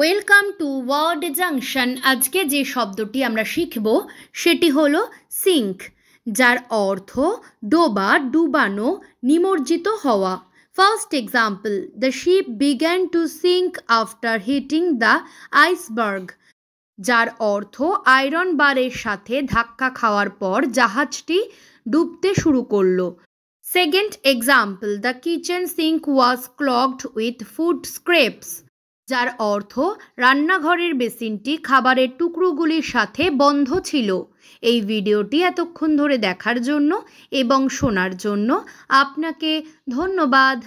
welcome to word junction আজকে যে শব্দটি আমরা শিখব সেটি হল সিঙ্ক যার অর্থ ডোবা ডুবানো নিমজ্জিত হওয়া first example the ship began to sink after hitting the iceberg যার অর্থ আয়রন বারের সাথে ধাক্কা খাওয়ার পর জাহাজটি ডুবতে শুরু করলো second example the kitchen sink was clogged with food scraps যার অর্থ রান্নাঘরের বেসিনটি খাবারের টুকরোগুলির সাথে বন্ধ ছিল এই ভিডিওটি এতক্ষণ ধরে দেখার জন্য এবং শোনার জন্য আপনাকে ধন্যবাদ